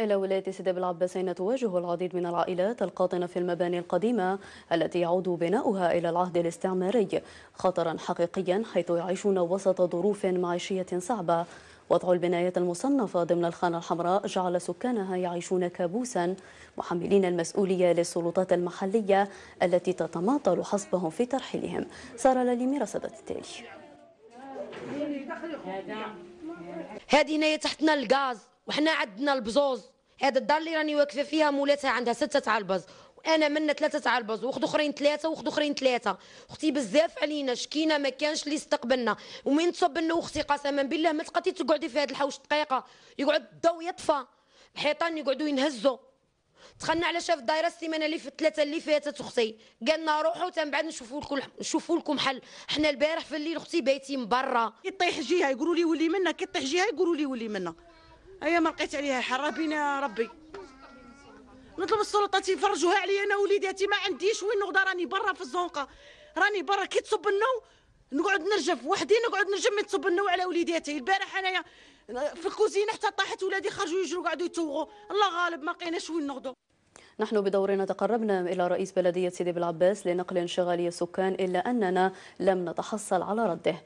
إلى ولاية سيدي بالعباسين تواجه العديد من العائلات القاطنة في المباني القديمة التي يعود بناؤها إلى العهد الاستعماري خطرا حقيقيا حيث يعيشون وسط ظروف معيشية صعبة وضع البنايات المصنفة ضمن الخانة الحمراء جعل سكانها يعيشون كابوسا محملين المسؤولية للسلطات المحلية التي تتماطل حسبهم في ترحيلهم سارة لليمي رصدت التالي هذه هنا تحتنا الغاز وحنا عندنا البزوز هذا الدار اللي راني واقفه فيها مولاتها عندها سته تاع البز وانا منا ثلاثه تاع البز وخد اخرين ثلاثه وخد اخرين ثلاثه اختي بزاف علينا شكينا ما كانش اللي استقبلنا ومين تصب لنا اختي قسما بالله ما تقاتي تقعدي في هذا الحوش دقيقه يقعد الضو يطفى الحيطان يقعدوا ينهزوا دخلنا على شاف الدايره السيمانه اللي في الثلاثه اللي فاتت اختي قالنا روحوا تم بعد نشوفوا لكم نشوفوا لكم حل حنا البارح في الليل اختي بايتين برا كي طيح جهه يقولوا لي ولي منا كي طيح جهه يقولوا لي ولي منا هيا ما لقيت عليها حرة بينا ربي نطلب السلطات يفرجوها عليا انا وليداتي ما عنديش وين نقدر راني برا في الزنقه راني برا كي تصب النو نقعد نرجف وحدي نقعد نرجف من تصب النو على وليداتي البارح انايا في الكوزينه حتى طاحت ولادي خرجوا يجروا قعدوا يتوغوا الله غالب ما لقيناش وين نغدو نحن بدورنا تقربنا إلى رئيس بلدية سيدي بالعباس لنقل انشغال السكان إلا أننا لم نتحصل على رده